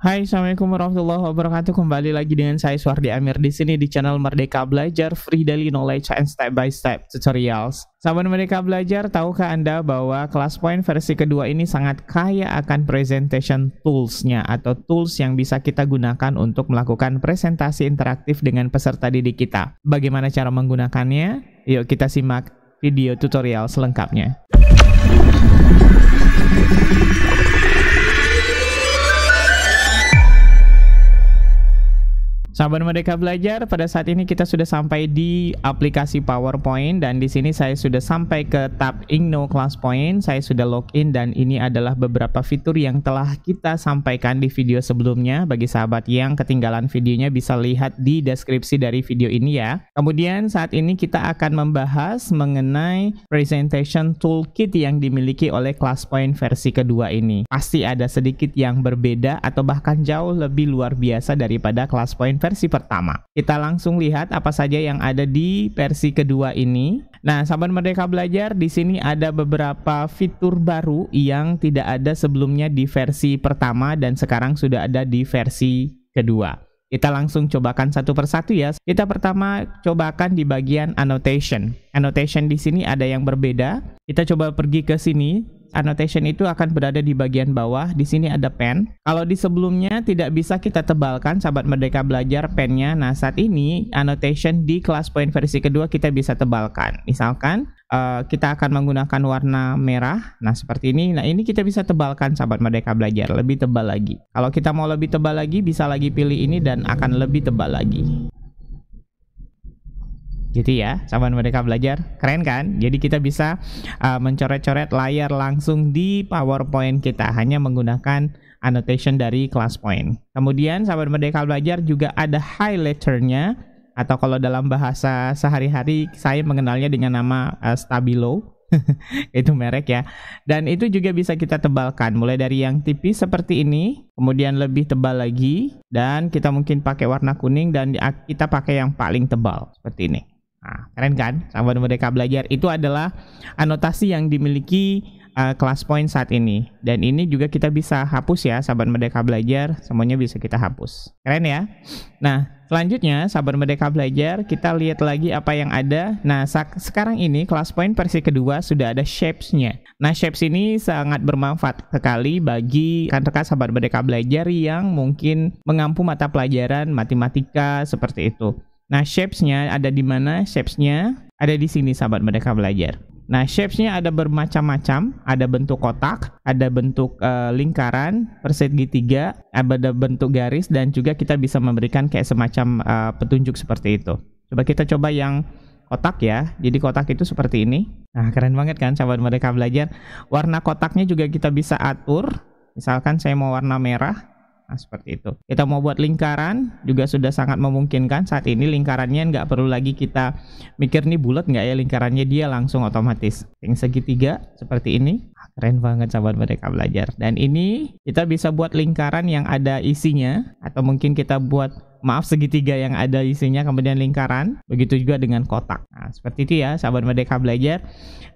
Hai, Assalamualaikum warahmatullahi wabarakatuh. Kembali lagi dengan saya Suardi Amir di sini di channel Merdeka Belajar Free Daily Knowledge and Step by Step Tutorials. Sahabat Merdeka Belajar, tahukah Anda bahwa kelas point versi kedua ini sangat kaya akan presentation tools-nya atau tools yang bisa kita gunakan untuk melakukan presentasi interaktif dengan peserta didik kita. Bagaimana cara menggunakannya? Yuk kita simak video tutorial selengkapnya. Sahabat Merdeka Belajar, pada saat ini kita sudah sampai di aplikasi PowerPoint dan di sini saya sudah sampai ke tab Igno Class Point. Saya sudah login dan ini adalah beberapa fitur yang telah kita sampaikan di video sebelumnya. Bagi sahabat yang ketinggalan videonya bisa lihat di deskripsi dari video ini ya. Kemudian saat ini kita akan membahas mengenai presentation toolkit yang dimiliki oleh Class Point versi kedua ini. Pasti ada sedikit yang berbeda atau bahkan jauh lebih luar biasa daripada ClassPoint versi versi pertama. Kita langsung lihat apa saja yang ada di versi kedua ini. Nah, sahabat Merdeka Belajar, di sini ada beberapa fitur baru yang tidak ada sebelumnya di versi pertama dan sekarang sudah ada di versi kedua. Kita langsung cobakan satu persatu ya. Kita pertama cobakan di bagian annotation. Annotation di sini ada yang berbeda. Kita coba pergi ke sini annotation itu akan berada di bagian bawah. Di sini ada pen. Kalau di sebelumnya tidak bisa kita tebalkan, sahabat Merdeka belajar pennya. Nah, saat ini annotation di kelas point versi kedua kita bisa tebalkan. Misalkan uh, kita akan menggunakan warna merah. Nah, seperti ini. Nah, ini kita bisa tebalkan sahabat Merdeka Belajar, lebih tebal lagi. Kalau kita mau lebih tebal lagi, bisa lagi pilih ini dan akan lebih tebal lagi gitu ya sahabat mereka belajar keren kan jadi kita bisa uh, mencoret-coret layar langsung di powerpoint kita hanya menggunakan annotation dari class point kemudian sahabat merdeka belajar juga ada highlighternya atau kalau dalam bahasa sehari-hari saya mengenalnya dengan nama uh, stabilo itu merek ya dan itu juga bisa kita tebalkan mulai dari yang tipis seperti ini kemudian lebih tebal lagi dan kita mungkin pakai warna kuning dan kita pakai yang paling tebal seperti ini Nah, keren kan? Sahabat Merdeka Belajar itu adalah anotasi yang dimiliki uh, kelas point saat ini. Dan ini juga kita bisa hapus ya, Sahabat Merdeka Belajar, semuanya bisa kita hapus. Keren ya? Nah, selanjutnya Sahabat Merdeka Belajar, kita lihat lagi apa yang ada. Nah, sekarang ini kelas point versi kedua sudah ada shapes-nya. Nah, shapes ini sangat bermanfaat sekali bagi rekan-rekan Sahabat Merdeka Belajar yang mungkin mengampu mata pelajaran matematika seperti itu. Nah, shapes-nya ada di mana? Shapes-nya ada di sini sahabat mereka belajar. Nah, shapes-nya ada bermacam-macam, ada bentuk kotak, ada bentuk uh, lingkaran, persegi tiga, ada bentuk garis dan juga kita bisa memberikan kayak semacam uh, petunjuk seperti itu. Coba kita coba yang kotak ya. Jadi kotak itu seperti ini. Nah, keren banget kan sahabat mereka belajar. Warna kotaknya juga kita bisa atur. Misalkan saya mau warna merah, Nah, seperti itu. Kita mau buat lingkaran juga sudah sangat memungkinkan saat ini lingkarannya nggak perlu lagi kita mikir nih bulat nggak ya lingkarannya dia langsung otomatis. Yang segitiga seperti ini. Ah, keren banget sahabat mereka belajar. Dan ini kita bisa buat lingkaran yang ada isinya atau mungkin kita buat maaf segitiga yang ada isinya kemudian lingkaran begitu juga dengan kotak nah seperti itu ya sahabat merdeka belajar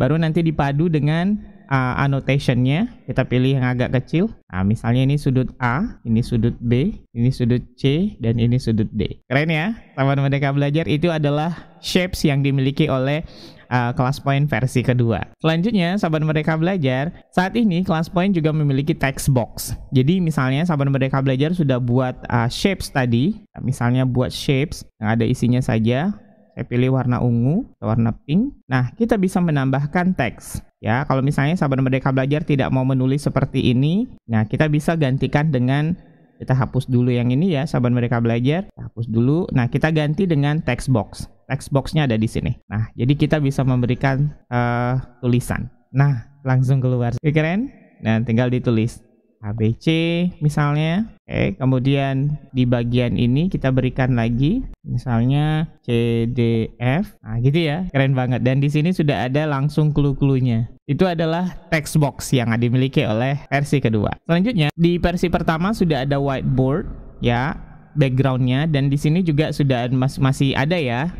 baru nanti dipadu dengan uh, annotationnya kita pilih yang agak kecil nah misalnya ini sudut A ini sudut B ini sudut C dan ini sudut D keren ya teman merdeka mereka belajar itu adalah shapes yang dimiliki oleh uh, kelas point versi kedua. Selanjutnya, sahabat mereka belajar, saat ini kelas point juga memiliki text box. Jadi misalnya sahabat mereka belajar sudah buat uh, shapes tadi, nah, misalnya buat shapes yang ada isinya saja, saya pilih warna ungu, warna pink. Nah, kita bisa menambahkan teks. Ya, kalau misalnya sahabat merdeka belajar tidak mau menulis seperti ini, nah kita bisa gantikan dengan kita hapus dulu yang ini ya, sahabat Merdeka belajar, kita hapus dulu. Nah, kita ganti dengan text box. Text boxnya ada di sini. Nah, jadi kita bisa memberikan uh, tulisan. Nah, langsung keluar. Keren? Nah, tinggal ditulis. ABC misalnya. Oke, kemudian di bagian ini kita berikan lagi misalnya CDF. Nah, gitu ya. Keren banget. Dan di sini sudah ada langsung clue-cluenya. Itu adalah text box yang dimiliki oleh versi kedua. Selanjutnya, di versi pertama sudah ada whiteboard ya backgroundnya dan di sini juga sudah masih ada ya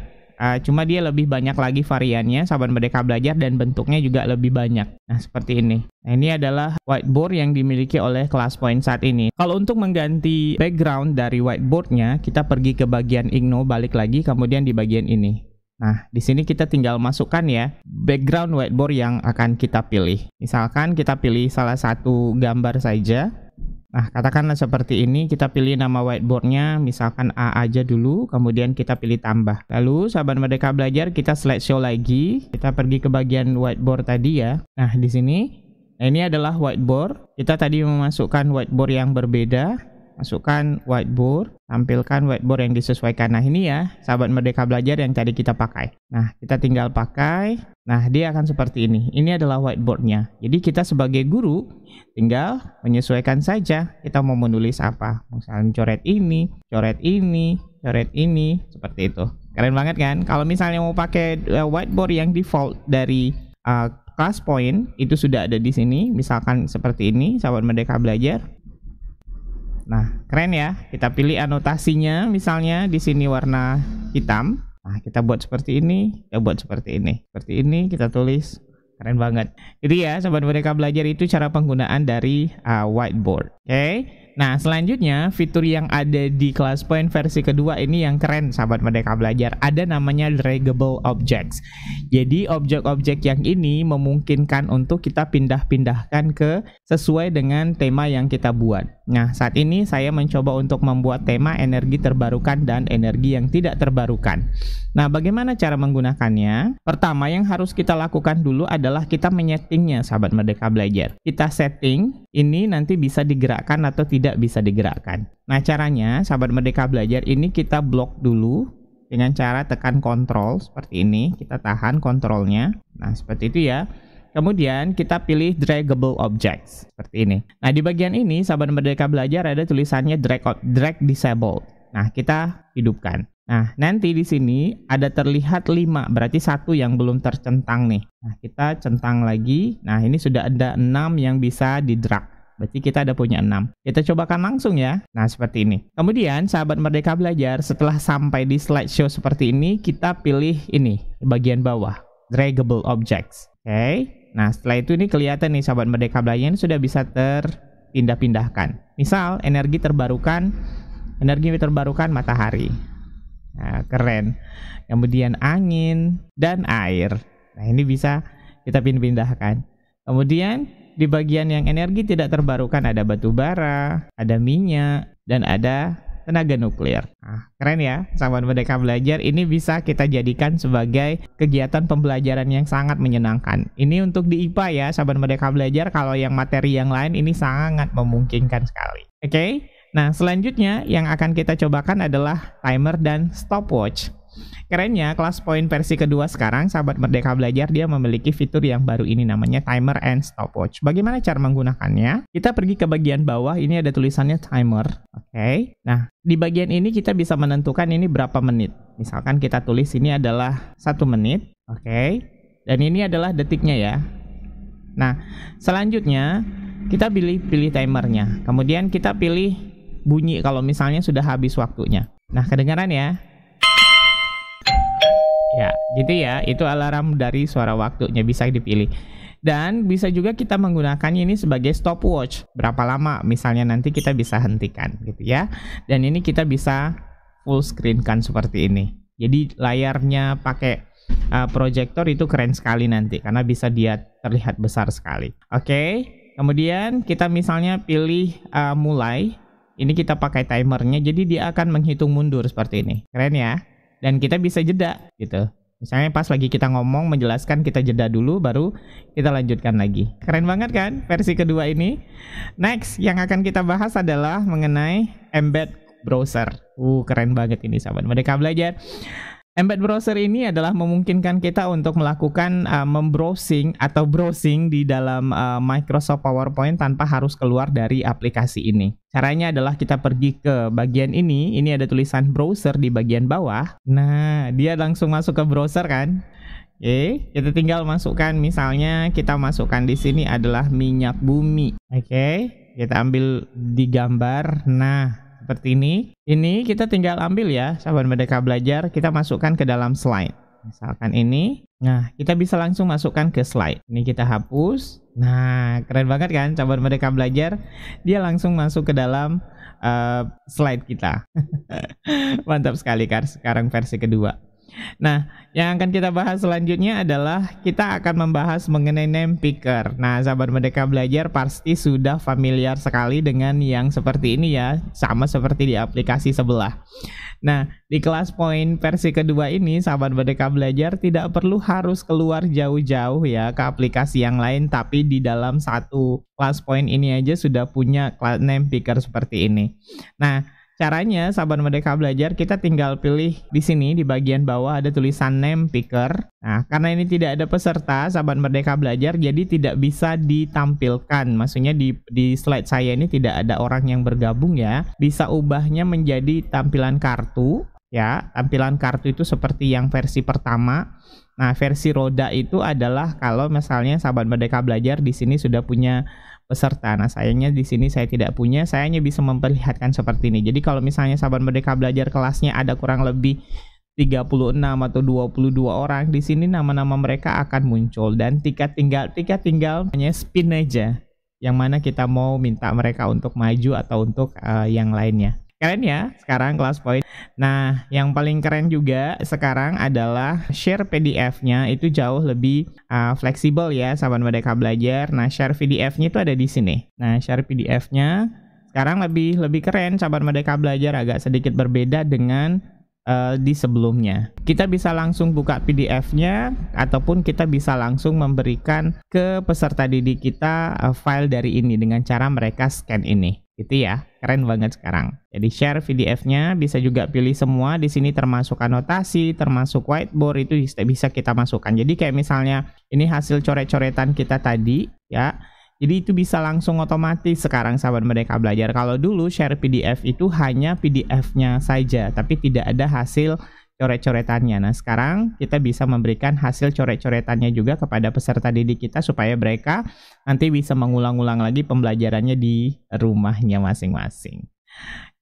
Uh, cuma dia lebih banyak lagi variannya, Sahabat Merdeka Belajar dan bentuknya juga lebih banyak. Nah, seperti ini. Nah, ini adalah whiteboard yang dimiliki oleh kelas point saat ini. Kalau untuk mengganti background dari whiteboardnya, kita pergi ke bagian Igno, balik lagi, kemudian di bagian ini. Nah, di sini kita tinggal masukkan ya background whiteboard yang akan kita pilih. Misalkan kita pilih salah satu gambar saja. Nah, katakanlah seperti ini, kita pilih nama whiteboardnya, misalkan A aja dulu, kemudian kita pilih tambah. Lalu, sahabat Merdeka Belajar, kita select show lagi, kita pergi ke bagian whiteboard tadi ya. Nah, di sini, nah, ini adalah whiteboard. Kita tadi memasukkan whiteboard yang berbeda, masukkan whiteboard, tampilkan whiteboard yang disesuaikan. Nah ini ya, sahabat Merdeka Belajar yang tadi kita pakai. Nah, kita tinggal pakai. Nah, dia akan seperti ini. Ini adalah whiteboardnya. Jadi kita sebagai guru tinggal menyesuaikan saja kita mau menulis apa. Misalnya coret ini, coret ini, coret ini, seperti itu. Keren banget kan? Kalau misalnya mau pakai eh, whiteboard yang default dari uh, class point itu sudah ada di sini. Misalkan seperti ini, sahabat Merdeka Belajar. Nah, keren ya. Kita pilih anotasinya misalnya di sini warna hitam. Nah, kita buat seperti ini, kita buat seperti ini. Seperti ini kita tulis. Keren banget. Jadi ya, sobat mereka belajar itu cara penggunaan dari uh, whiteboard. Oke. Okay? nah selanjutnya fitur yang ada di kelas point versi kedua ini yang keren sahabat Merdeka Belajar. Ada namanya draggable objects. Jadi objek-objek yang ini memungkinkan untuk kita pindah-pindahkan ke sesuai dengan tema yang kita buat. Nah, saat ini saya mencoba untuk membuat tema energi terbarukan dan energi yang tidak terbarukan. Nah, bagaimana cara menggunakannya? Pertama yang harus kita lakukan dulu adalah kita menyetingnya, sahabat Merdeka Belajar. Kita setting, ini nanti bisa digerakkan atau tidak tidak bisa digerakkan. Nah caranya sahabat merdeka belajar ini kita blok dulu dengan cara tekan kontrol seperti ini. Kita tahan kontrolnya. Nah seperti itu ya. Kemudian kita pilih draggable objects seperti ini. Nah di bagian ini sahabat merdeka belajar ada tulisannya drag drag disabled. Nah kita hidupkan. Nah nanti di sini ada terlihat 5 berarti satu yang belum tercentang nih. Nah kita centang lagi. Nah ini sudah ada 6 yang bisa di drag. Berarti kita ada punya 6. Kita cobakan langsung ya. Nah, seperti ini. Kemudian, sahabat Merdeka Belajar, setelah sampai di slide show seperti ini, kita pilih ini, bagian bawah. Draggable Objects. Oke. Okay. Nah, setelah itu ini kelihatan nih sahabat Merdeka Belajar sudah bisa terpindah-pindahkan. Misal, energi terbarukan, energi terbarukan matahari. Nah, keren. Kemudian angin dan air. Nah, ini bisa kita pindah-pindahkan. Kemudian di bagian yang energi tidak terbarukan ada batu bara, ada minyak, dan ada tenaga nuklir. Nah, keren ya, sahabat Merdeka Belajar. Ini bisa kita jadikan sebagai kegiatan pembelajaran yang sangat menyenangkan. Ini untuk di IPA ya, sahabat Merdeka Belajar. Kalau yang materi yang lain ini sangat memungkinkan sekali. Oke, okay? nah selanjutnya yang akan kita cobakan adalah timer dan stopwatch. Kerennya, kelas poin versi kedua sekarang, sahabat Merdeka Belajar, dia memiliki fitur yang baru ini namanya timer and stopwatch. Bagaimana cara menggunakannya? Kita pergi ke bagian bawah, ini ada tulisannya timer. Oke, okay. nah di bagian ini kita bisa menentukan ini berapa menit. Misalkan kita tulis ini adalah satu menit, oke, okay. dan ini adalah detiknya ya. Nah, selanjutnya kita pilih pilih timernya. Kemudian kita pilih bunyi kalau misalnya sudah habis waktunya. Nah, kedengaran ya? Ya, gitu ya. Itu alarm dari suara waktunya bisa dipilih. Dan bisa juga kita menggunakan ini sebagai stopwatch. Berapa lama misalnya nanti kita bisa hentikan gitu ya. Dan ini kita bisa full screen kan seperti ini. Jadi layarnya pakai uh, eh, proyektor itu keren sekali nanti karena bisa dia terlihat besar sekali. Oke. Okay? Kemudian kita misalnya pilih uh, mulai. Ini kita pakai timernya jadi dia akan menghitung mundur seperti ini. Keren ya? dan kita bisa jeda gitu. Misalnya pas lagi kita ngomong menjelaskan kita jeda dulu baru kita lanjutkan lagi. Keren banget kan versi kedua ini? Next yang akan kita bahas adalah mengenai embed browser. Uh keren banget ini sahabat Mereka Belajar. Embed browser ini adalah memungkinkan kita untuk melakukan uh, membrowsing atau browsing di dalam uh, Microsoft PowerPoint tanpa harus keluar dari aplikasi ini. Caranya adalah kita pergi ke bagian ini, ini ada tulisan browser di bagian bawah. Nah, dia langsung masuk ke browser kan? Oke, okay. kita tinggal masukkan misalnya kita masukkan di sini adalah minyak bumi. Oke, okay. kita ambil di gambar. Nah, seperti ini. Ini kita tinggal ambil ya, sahabat Merdeka Belajar, kita masukkan ke dalam slide. Misalkan ini. Nah, kita bisa langsung masukkan ke slide. Ini kita hapus. Nah, keren banget kan sahabat Merdeka Belajar? Dia langsung masuk ke dalam uh, slide kita. Mantap sekali kan sekarang versi kedua. Nah, yang akan kita bahas selanjutnya adalah kita akan membahas mengenai name picker. Nah, sahabat Merdeka Belajar pasti sudah familiar sekali dengan yang seperti ini ya, sama seperti di aplikasi sebelah. Nah, di kelas poin versi kedua ini, sahabat Merdeka Belajar tidak perlu harus keluar jauh-jauh ya ke aplikasi yang lain, tapi di dalam satu kelas poin ini aja sudah punya name picker seperti ini. Nah, Caranya, sahabat Merdeka Belajar, kita tinggal pilih di sini di bagian bawah ada tulisan name picker. Nah, karena ini tidak ada peserta, sahabat Merdeka Belajar, jadi tidak bisa ditampilkan. Maksudnya di, di slide saya ini tidak ada orang yang bergabung ya. Bisa ubahnya menjadi tampilan kartu. Ya, tampilan kartu itu seperti yang versi pertama. Nah, versi roda itu adalah kalau misalnya sahabat Merdeka Belajar di sini sudah punya peserta. Nah, sayangnya di sini saya tidak punya. Saya hanya bisa memperlihatkan seperti ini. Jadi kalau misalnya sahabat merdeka belajar kelasnya ada kurang lebih 36 atau 22 orang di sini nama-nama mereka akan muncul dan tiket tinggal tiket tinggal hanya spin aja yang mana kita mau minta mereka untuk maju atau untuk uh, yang lainnya. Keren ya sekarang kelas point. Nah, yang paling keren juga sekarang adalah share PDF-nya itu jauh lebih uh, fleksibel ya sahabat Merdeka Belajar. Nah, share PDF-nya itu ada di sini. Nah, share PDF-nya sekarang lebih lebih keren sahabat Merdeka Belajar agak sedikit berbeda dengan uh, di sebelumnya. Kita bisa langsung buka PDF-nya ataupun kita bisa langsung memberikan ke peserta didik kita uh, file dari ini dengan cara mereka scan ini. Itu ya, keren banget sekarang. Jadi share PDF-nya, bisa juga pilih semua di sini termasuk anotasi, termasuk whiteboard itu bisa kita masukkan. Jadi kayak misalnya ini hasil coret-coretan kita tadi ya. Jadi itu bisa langsung otomatis sekarang sahabat mereka belajar. Kalau dulu share PDF itu hanya PDF-nya saja, tapi tidak ada hasil coret-coretannya. Nah, sekarang kita bisa memberikan hasil coret-coretannya juga kepada peserta didik kita supaya mereka nanti bisa mengulang-ulang lagi pembelajarannya di rumahnya masing-masing.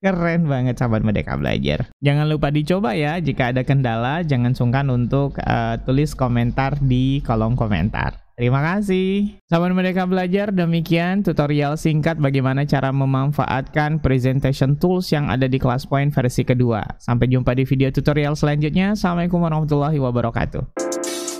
Keren banget sahabat Merdeka Belajar. Jangan lupa dicoba ya. Jika ada kendala, jangan sungkan untuk uh, tulis komentar di kolom komentar. Terima kasih. Sahabat mereka Belajar, demikian tutorial singkat bagaimana cara memanfaatkan presentation tools yang ada di kelas point versi kedua. Sampai jumpa di video tutorial selanjutnya. Assalamualaikum warahmatullahi wabarakatuh.